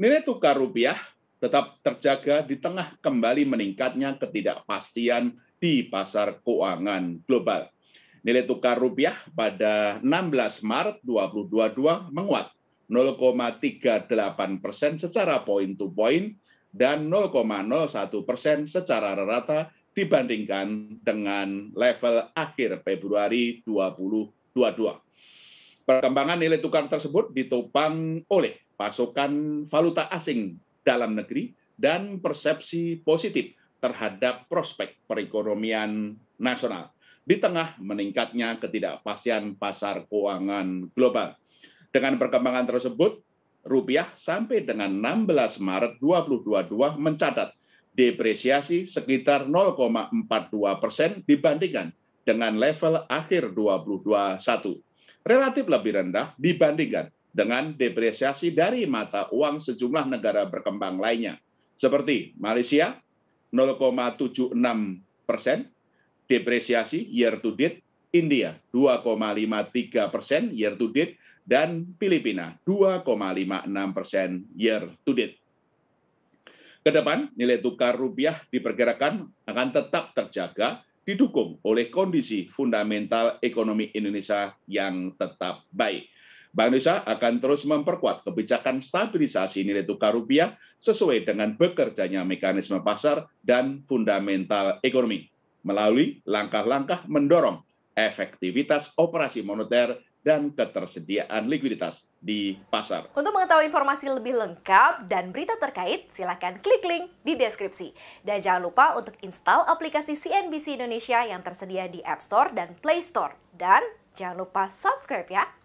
Nilai tukar rupiah tetap terjaga di tengah kembali meningkatnya ketidakpastian di pasar keuangan global. Nilai tukar rupiah pada 16 Maret 2022 menguat 0,38 persen secara point to point dan 0,01 persen secara rata dibandingkan dengan level akhir Februari 2022. Perkembangan nilai tukar tersebut ditopang oleh pasokan valuta asing dalam negeri dan persepsi positif terhadap prospek perekonomian nasional di tengah meningkatnya ketidakpastian pasar keuangan global. Dengan perkembangan tersebut, rupiah sampai dengan 16 Maret 2022 mencatat depresiasi sekitar 0,42 persen dibandingkan dengan level akhir 2021 relatif lebih rendah dibandingkan dengan depresiasi dari mata uang sejumlah negara berkembang lainnya seperti Malaysia 0,76 persen depresiasi year to date, India 2,53 persen year to date, dan Filipina 2,56 persen year to date. Kedepan nilai tukar rupiah diperkirakan akan tetap terjaga didukung oleh kondisi fundamental ekonomi Indonesia yang tetap baik. Bank Indonesia akan terus memperkuat kebijakan stabilisasi nilai tukar rupiah sesuai dengan bekerjanya mekanisme pasar dan fundamental ekonomi melalui langkah-langkah mendorong efektivitas operasi moneter dan ketersediaan likuiditas di pasar. Untuk mengetahui informasi lebih lengkap dan berita terkait, silakan klik link di deskripsi. Dan jangan lupa untuk install aplikasi CNBC Indonesia yang tersedia di App Store dan Play Store. Dan jangan lupa subscribe ya.